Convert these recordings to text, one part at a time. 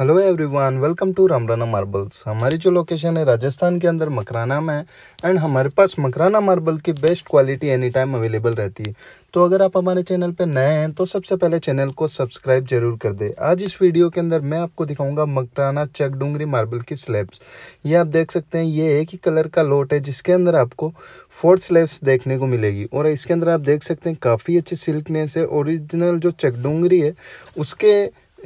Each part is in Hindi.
hello everyone welcome to Ramrana marbles हमारी जो लोकेशन है राजस्थान के अंदर मकराना में है एंड हमारे पास मकराना मार्बल की best quality any time available रहती है तो अगर आप हमारे चैनल पर नए हैं तो सबसे पहले चैनल को सब्सक्राइब जरूर कर दें आज इस वीडियो के अंदर मैं आपको दिखाऊंगा मकराना चक डूंगरी मार्बल की स्लेब्स ये आप देख सकते हैं ये एक ही कलर का लोट है जिसके अंदर आपको फोर स्लेब्स देखने को मिलेगी और इसके अंदर आप देख सकते हैं काफ़ी अच्छी सिल्कनेस है ओरिजिनल जो चकडूंगरी है उसके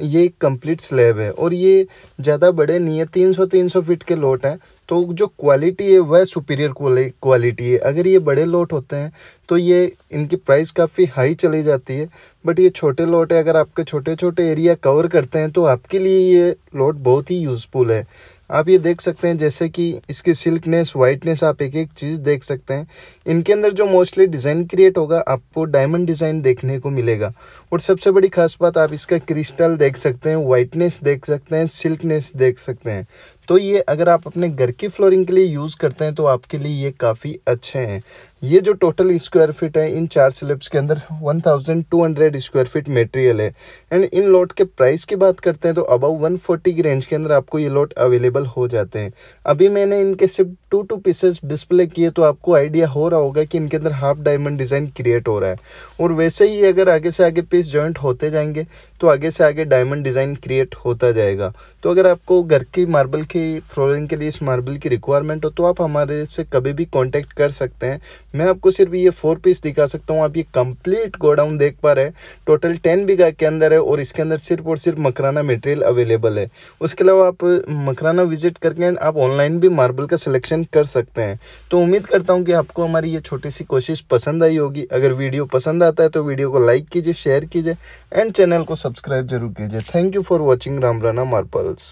ये एक कंप्लीट स्लेब है और ये ज़्यादा बड़े नहीं है तीन सौ तीन सौ फिट के लोट हैं तो जो क्वालिटी है वह सुपीरियर क्वालिटी है अगर ये बड़े लोट होते हैं तो ये इनकी प्राइस काफ़ी हाई चली जाती है बट ये छोटे लोट है अगर आपके छोटे छोटे एरिया कवर करते हैं तो आपके लिए ये लोट बहुत ही यूज़फुल है आप ये देख सकते हैं जैसे कि इसकी सिल्कनेस वाइटनेस आप एक एक चीज़ देख सकते हैं इनके अंदर जो मोस्टली डिज़ाइन क्रिएट होगा आपको डायमंड डिज़ाइन देखने को मिलेगा और सबसे बड़ी खास बात आप इसका क्रिस्टल देख सकते हैं वाइटनेस देख सकते हैं सिल्कनेस देख सकते हैं तो ये अगर आप अपने घर की फ्लोरिंग के लिए यूज़ करते हैं तो आपके लिए ये काफ़ी अच्छे हैं ये जो टोटल स्क्वायर फीट है इन चार स्लेब्स के अंदर 1200 स्क्वायर फीट मटेरियल है एंड इन लॉट के प्राइस की बात करते हैं तो अबाउ 140 की रेंज के अंदर आपको ये लॉट अवेलेबल हो जाते हैं अभी मैंने इनके सिर्फ टू टू पीसेस डिस्प्ले किए तो आपको आइडिया हो रहा होगा कि इनके अंदर हाफ डायमंड डिज़ाइन क्रिएट हो रहा है और वैसे ही अगर आगे से आगे पीस ज्वाइंट होते जाएंगे तो आगे से आगे डायमंड डिज़ाइन क्रिएट होता जाएगा तो अगर आपको घर की मार्बल की फ्लोरिंग के लिए इस मार्बल की रिक्वायरमेंट हो तो आप हमारे से कभी भी कॉन्टैक्ट कर सकते हैं मैं आपको सिर्फ ये फोर पीस दिखा सकता हूँ आप ये कंप्लीट गोडाउन देख पा रहे हैं टोटल टेन बीघा के अंदर है और इसके अंदर सिर्फ और सिर्फ मकराना मटेरियल अवेलेबल है उसके अलावा आप मकराना विजिट करके आप ऑनलाइन भी मार्बल का सिलेक्शन कर सकते हैं तो उम्मीद करता हूँ कि आपको हमारी ये छोटी सी कोशिश पसंद आई होगी अगर वीडियो पसंद आता है तो वीडियो को लाइक कीजिए शेयर कीजिए एंड चैनल को सब्सक्राइब जरूर कीजिए thank you for watching Ram Rana marbles